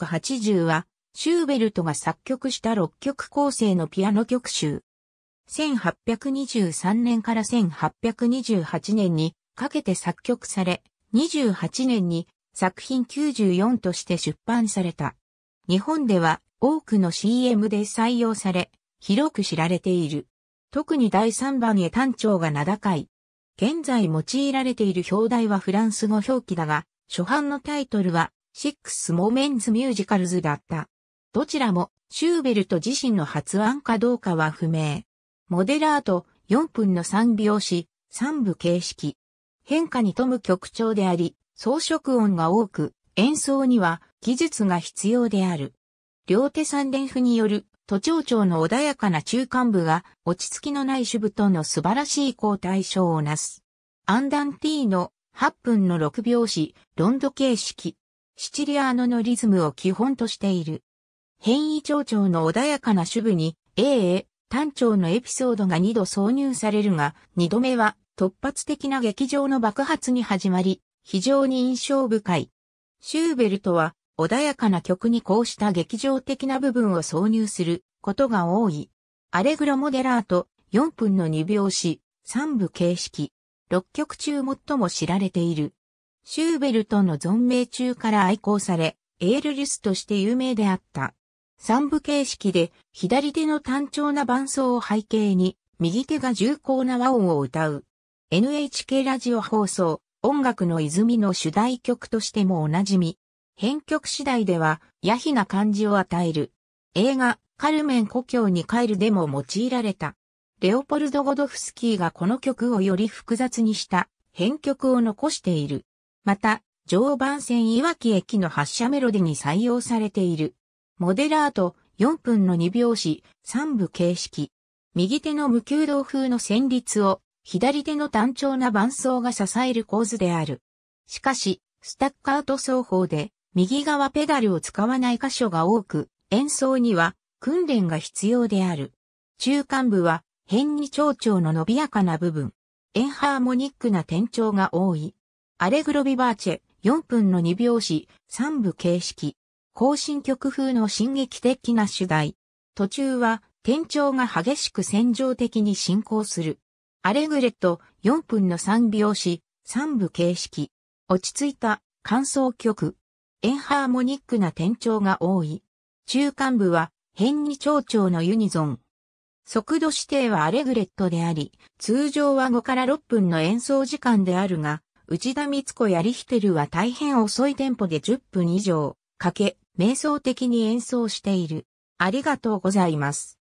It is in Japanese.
ク80は、シューベルトが作曲した6曲構成のピアノ曲集。1823年から1828年にかけて作曲され、28年に作品94として出版された。日本では多くの CM で採用され、広く知られている。特に第3番へ単調が名高い。現在用いられている表題はフランス語表記だが、初版のタイトルはシックス・モメンズ・ミュージカル c だった。どちらもシューベルト自身の発案かどうかは不明。モデラート4分の3拍子、3部形式。変化に富む曲調であり、装飾音が多く、演奏には技術が必要である。両手三連符による都庁長の穏やかな中間部が落ち着きのない主部との素晴らしい交代賞をなす。アンダンティーの8分の6拍子、ロンド形式。シチリアーノのリズムを基本としている。変異蝶調の穏やかな主部に、A A、単調のエピソードが2度挿入されるが、2度目は突発的な劇場の爆発に始まり、非常に印象深い。シューベルトは穏やかな曲にこうした劇場的な部分を挿入することが多い。アレグロモデラート4分の2拍子、3部形式。6曲中最も知られている。シューベルトの存命中から愛好され、エールリスとして有名であった。三部形式で、左手の単調な伴奏を背景に、右手が重厚な和音を歌う。NHK ラジオ放送、音楽の泉の主題曲としてもおなじみ。編曲次第では、ヤヒな感じを与える。映画、カルメン故郷に帰るでも用いられた。レオポルド・ゴドフスキーがこの曲をより複雑にした編曲を残している。また、常磐線いわき駅の発車メロディに採用されている。モデラート4分の2拍子3部形式。右手の無弓道風の旋律を左手の単調な伴奏が支える構図である。しかし、スタッカート奏法で右側ペダルを使わない箇所が多く、演奏には訓練が必要である。中間部は変に長調の伸びやかな部分。エンハーモニックな転調が多い。アレグロビバーチェ、4分の2拍子、3部形式。更進曲風の進撃的な主題。途中は、転調が激しく戦場的に進行する。アレグレット、4分の3拍子、3部形式。落ち着いた、感想曲。エンハーモニックな転調が多い。中間部は、変に長調のユニゾン。速度指定はアレグレットであり、通常は5から6分の演奏時間であるが、内田光子やリヒテルは大変遅いテンポで10分以上かけ、瞑想的に演奏している。ありがとうございます。